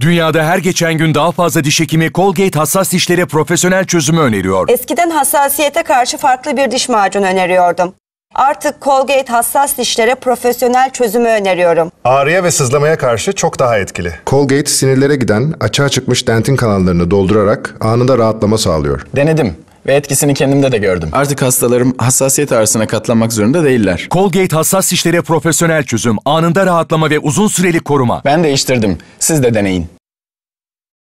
Dünyada her geçen gün daha fazla diş hekimi Colgate hassas dişlere profesyonel çözümü öneriyor. Eskiden hassasiyete karşı farklı bir diş macunu öneriyordum. Artık Colgate hassas dişlere profesyonel çözümü öneriyorum. Ağrıya ve sızlamaya karşı çok daha etkili. Colgate sinirlere giden açığa çıkmış dentin kanallarını doldurarak anında rahatlama sağlıyor. Denedim ve etkisini kendimde de gördüm. Artık hastalarım hassasiyet ağrısına katlanmak zorunda değiller. Colgate hassas dişlere profesyonel çözüm, anında rahatlama ve uzun süreli koruma. Ben değiştirdim. Siz de deneyin.